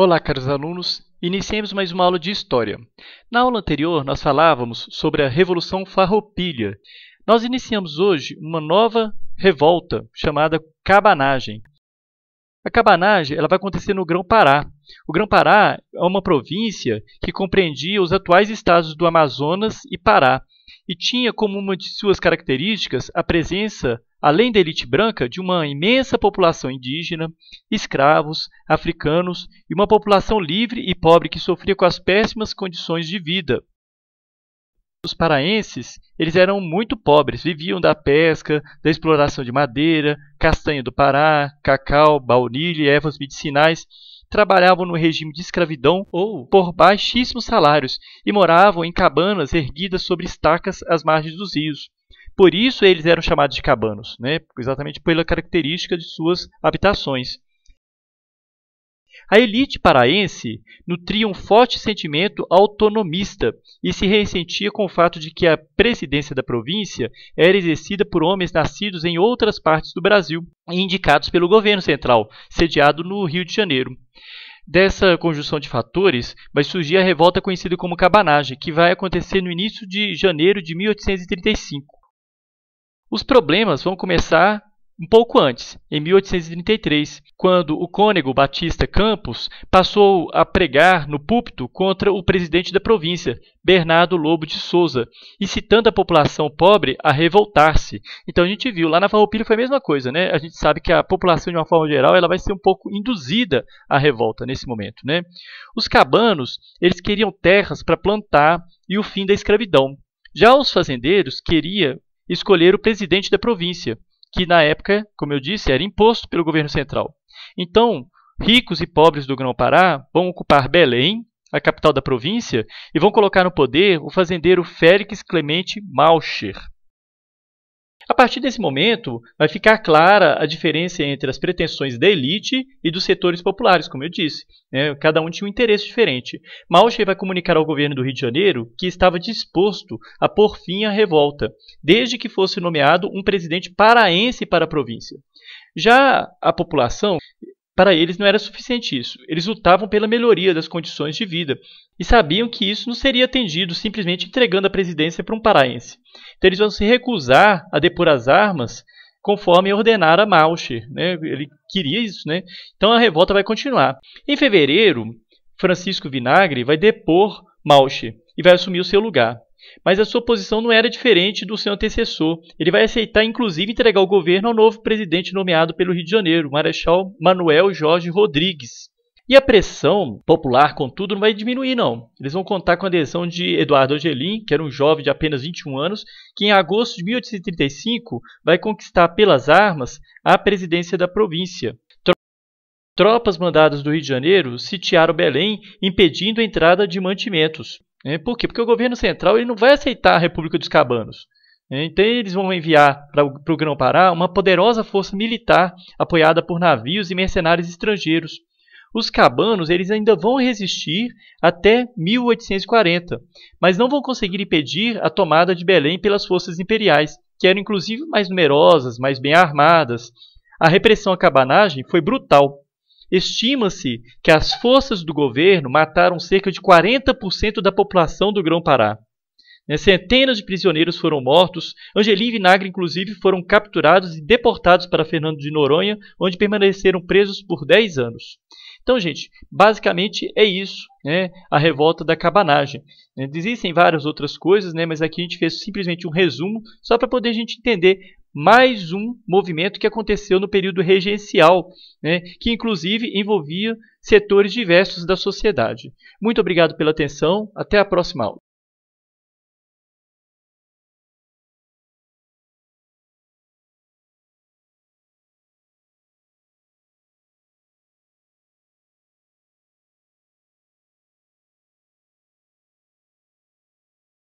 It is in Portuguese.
Olá, caros alunos! Iniciemos mais uma aula de História. Na aula anterior, nós falávamos sobre a Revolução Farroupilha. Nós iniciamos hoje uma nova revolta chamada Cabanagem. A cabanagem ela vai acontecer no Grão-Pará. O Grão-Pará é uma província que compreendia os atuais estados do Amazonas e Pará e tinha como uma de suas características a presença além da elite branca, de uma imensa população indígena, escravos, africanos e uma população livre e pobre que sofria com as péssimas condições de vida. Os paraenses, eles eram muito pobres, viviam da pesca, da exploração de madeira, castanha do Pará, cacau, baunilha e ervas medicinais, trabalhavam no regime de escravidão ou por baixíssimos salários e moravam em cabanas erguidas sobre estacas às margens dos rios. Por isso eles eram chamados de cabanos, né? exatamente pela característica de suas habitações. A elite paraense nutria um forte sentimento autonomista e se ressentia com o fato de que a presidência da província era exercida por homens nascidos em outras partes do Brasil e indicados pelo governo central, sediado no Rio de Janeiro. Dessa conjunção de fatores vai surgir a revolta conhecida como cabanagem, que vai acontecer no início de janeiro de 1835. Os problemas vão começar um pouco antes, em 1833, quando o cônego Batista Campos passou a pregar no púlpito contra o presidente da província, Bernardo Lobo de Souza, e citando a população pobre a revoltar-se. Então a gente viu, lá na Farroupilha foi a mesma coisa, né? A gente sabe que a população de uma forma geral, ela vai ser um pouco induzida à revolta nesse momento, né? Os cabanos, eles queriam terras para plantar e o fim da escravidão. Já os fazendeiros queria escolher o presidente da província, que na época, como eu disse, era imposto pelo governo central. Então, ricos e pobres do Grão-Pará vão ocupar Belém, a capital da província, e vão colocar no poder o fazendeiro Félix Clemente Malcher. A partir desse momento, vai ficar clara a diferença entre as pretensões da elite e dos setores populares, como eu disse. Né? Cada um tinha um interesse diferente. Malcher vai comunicar ao governo do Rio de Janeiro que estava disposto a pôr fim à revolta, desde que fosse nomeado um presidente paraense para a província. Já a população para eles não era suficiente isso. Eles lutavam pela melhoria das condições de vida e sabiam que isso não seria atendido simplesmente entregando a presidência para um paraense. Então eles vão se recusar a depor as armas conforme ordenara Malcher. Né? Ele queria isso, né? então a revolta vai continuar. Em fevereiro, Francisco Vinagre vai depor Malcher e vai assumir o seu lugar. Mas a sua posição não era diferente do seu antecessor. Ele vai aceitar, inclusive, entregar o governo ao novo presidente nomeado pelo Rio de Janeiro, Marechal Manuel Jorge Rodrigues. E a pressão popular, contudo, não vai diminuir, não. Eles vão contar com a adesão de Eduardo Angelim, que era um jovem de apenas 21 anos, que em agosto de 1835 vai conquistar pelas armas a presidência da província. Tropas mandadas do Rio de Janeiro sitiaram Belém, impedindo a entrada de mantimentos. É, por quê? Porque o governo central ele não vai aceitar a República dos Cabanos. É, então eles vão enviar para o Grão-Pará uma poderosa força militar apoiada por navios e mercenários estrangeiros. Os cabanos eles ainda vão resistir até 1840, mas não vão conseguir impedir a tomada de Belém pelas forças imperiais, que eram inclusive mais numerosas, mais bem armadas. A repressão à cabanagem foi brutal, Estima-se que as forças do governo mataram cerca de 40% da população do Grão-Pará. Né, centenas de prisioneiros foram mortos. Angelim e Vinagre, inclusive, foram capturados e deportados para Fernando de Noronha, onde permaneceram presos por 10 anos. Então, gente, basicamente é isso, né? A revolta da cabanagem. Né, existem várias outras coisas, né? Mas aqui a gente fez simplesmente um resumo, só para poder a gente entender mais um movimento que aconteceu no período regencial, né, que inclusive envolvia setores diversos da sociedade. Muito obrigado pela atenção, até a próxima aula.